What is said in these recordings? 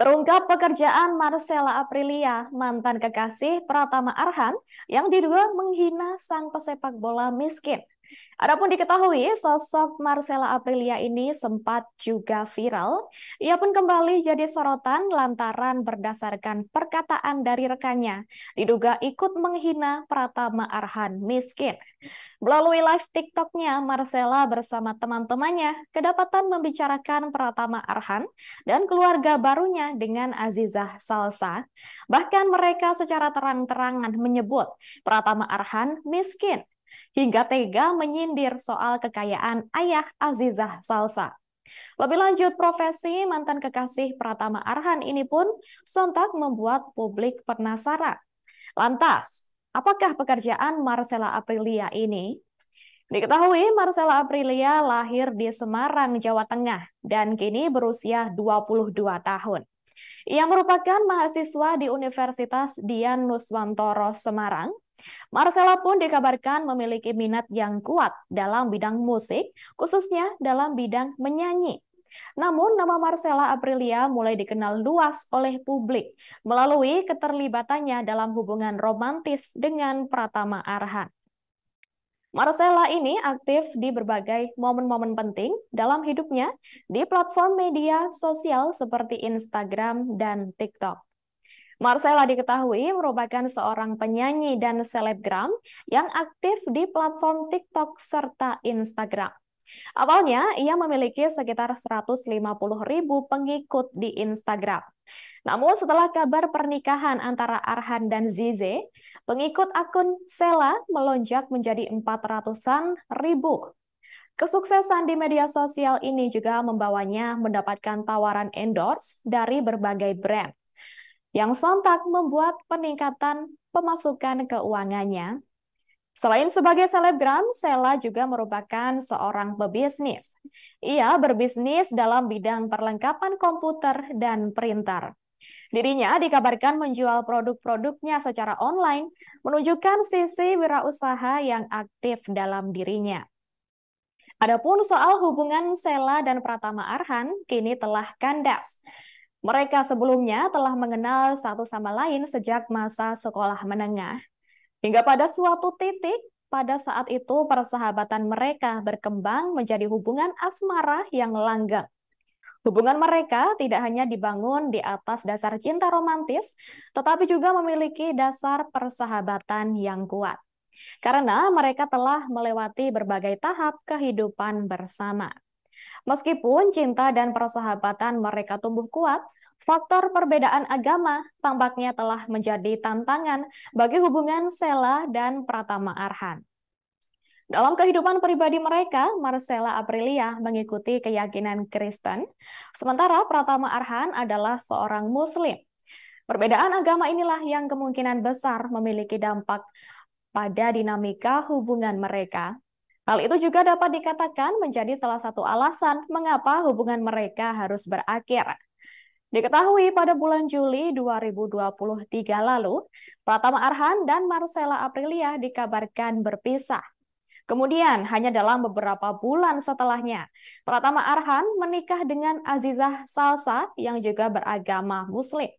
Terungkap pekerjaan Marcella Aprilia, mantan kekasih Pratama Arhan, yang diduga menghina sang pesepak bola miskin Adapun diketahui, sosok Marcella Aprilia ini sempat juga viral. Ia pun kembali jadi sorotan lantaran berdasarkan perkataan dari rekannya, diduga ikut menghina Pratama Arhan miskin. Melalui live TikToknya, Marcella bersama teman-temannya kedapatan membicarakan Pratama Arhan dan keluarga barunya dengan Azizah Salsa. Bahkan mereka secara terang-terangan menyebut Pratama Arhan miskin hingga tega menyindir soal kekayaan ayah Azizah Salsa. Lebih lanjut, profesi mantan kekasih Pratama Arhan ini pun sontak membuat publik penasaran. Lantas, apakah pekerjaan Marcella Aprilia ini? Diketahui Marcella Aprilia lahir di Semarang, Jawa Tengah dan kini berusia 22 tahun. Ia merupakan mahasiswa di Universitas Dian Nuswantoro Semarang Marcella pun dikabarkan memiliki minat yang kuat dalam bidang musik, khususnya dalam bidang menyanyi. Namun, nama Marcella Aprilia mulai dikenal luas oleh publik melalui keterlibatannya dalam hubungan romantis dengan Pratama Arhan. Marcella ini aktif di berbagai momen-momen penting dalam hidupnya di platform media sosial seperti Instagram dan TikTok. Marcella diketahui merupakan seorang penyanyi dan selebgram yang aktif di platform TikTok serta Instagram. Awalnya, ia memiliki sekitar 150 ribu pengikut di Instagram. Namun setelah kabar pernikahan antara Arhan dan Zize, pengikut akun Sela melonjak menjadi 400-an ribu. Kesuksesan di media sosial ini juga membawanya mendapatkan tawaran endorse dari berbagai brand yang sontak membuat peningkatan pemasukan keuangannya. Selain sebagai selebgram, Sela juga merupakan seorang pebisnis. Ia berbisnis dalam bidang perlengkapan komputer dan printer. Dirinya dikabarkan menjual produk-produknya secara online, menunjukkan sisi wirausaha yang aktif dalam dirinya. Adapun soal hubungan Sela dan Pratama Arhan kini telah kandas. Mereka sebelumnya telah mengenal satu sama lain sejak masa sekolah menengah. Hingga pada suatu titik, pada saat itu persahabatan mereka berkembang menjadi hubungan asmara yang langgeng. Hubungan mereka tidak hanya dibangun di atas dasar cinta romantis, tetapi juga memiliki dasar persahabatan yang kuat. Karena mereka telah melewati berbagai tahap kehidupan bersama. Meskipun cinta dan persahabatan mereka tumbuh kuat, faktor perbedaan agama tampaknya telah menjadi tantangan bagi hubungan Sela dan Pratama Arhan. Dalam kehidupan pribadi mereka, Marcella Aprilia mengikuti keyakinan Kristen, sementara Pratama Arhan adalah seorang Muslim. Perbedaan agama inilah yang kemungkinan besar memiliki dampak pada dinamika hubungan mereka Hal itu juga dapat dikatakan menjadi salah satu alasan mengapa hubungan mereka harus berakhir. Diketahui pada bulan Juli 2023 lalu, Pratama Arhan dan Marcella Aprilia dikabarkan berpisah. Kemudian, hanya dalam beberapa bulan setelahnya, Pratama Arhan menikah dengan Azizah Salsa yang juga beragama Muslim.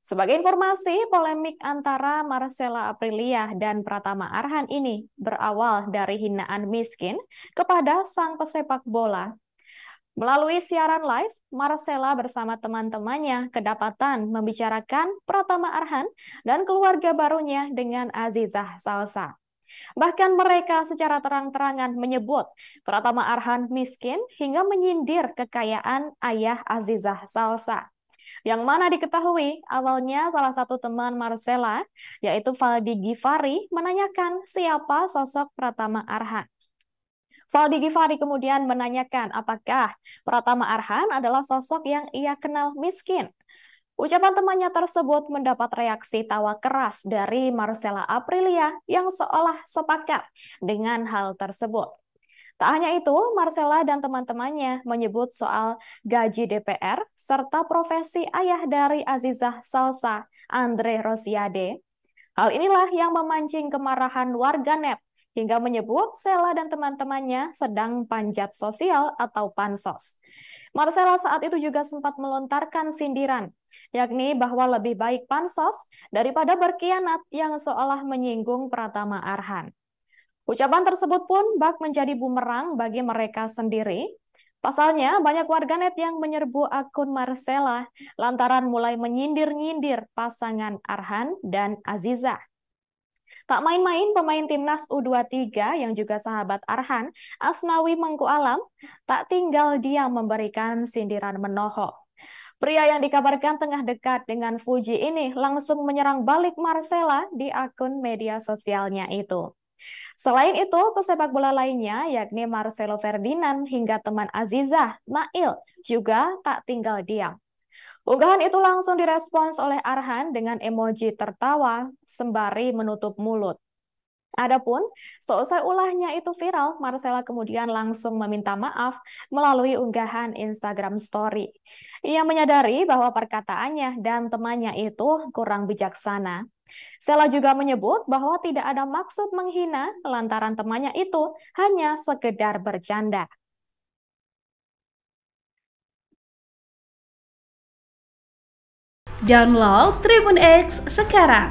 Sebagai informasi, polemik antara Marcella Aprilia dan Pratama Arhan ini berawal dari hinaan miskin kepada sang pesepak bola. Melalui siaran live, Marcella bersama teman-temannya kedapatan membicarakan Pratama Arhan dan keluarga barunya dengan Azizah Salsa. Bahkan mereka secara terang-terangan menyebut Pratama Arhan miskin hingga menyindir kekayaan ayah Azizah Salsa yang mana diketahui awalnya salah satu teman Marcella, yaitu Valdi Givari, menanyakan siapa sosok Pratama Arhan. Valdi Givari kemudian menanyakan apakah Pratama Arhan adalah sosok yang ia kenal miskin. Ucapan temannya tersebut mendapat reaksi tawa keras dari Marcella Aprilia yang seolah sepakat dengan hal tersebut. Tak hanya itu, Marcella dan teman-temannya menyebut soal gaji DPR serta profesi ayah dari Azizah Salsa, Andre Rosiade. Hal inilah yang memancing kemarahan warga warganet hingga menyebut Sela dan teman-temannya sedang panjat sosial atau pansos. Marcella saat itu juga sempat melontarkan sindiran, yakni bahwa lebih baik pansos daripada berkianat yang seolah menyinggung Pratama Arhan. Ucapan tersebut pun bak menjadi bumerang bagi mereka sendiri. Pasalnya, banyak warganet yang menyerbu akun Marcella lantaran mulai menyindir-nyindir pasangan Arhan dan Aziza. Tak main-main, pemain timnas U23 yang juga sahabat Arhan, Asnawi Mengku Alam, tak tinggal diam memberikan sindiran menohok. Pria yang dikabarkan tengah dekat dengan Fuji ini langsung menyerang balik Marcella di akun media sosialnya itu. Selain itu, pesepak bola lainnya yakni Marcelo Ferdinand hingga teman Azizah, Nail, juga tak tinggal diam. Unggahan itu langsung direspons oleh Arhan dengan emoji tertawa sembari menutup mulut. Adapun, seusai ulahnya itu viral, Marcella kemudian langsung meminta maaf melalui unggahan Instagram Story. Ia menyadari bahwa perkataannya dan temannya itu kurang bijaksana. Sela juga menyebut bahwa tidak ada maksud menghina lantaran temannya itu hanya sekedar bercanda. Download Tribun X sekarang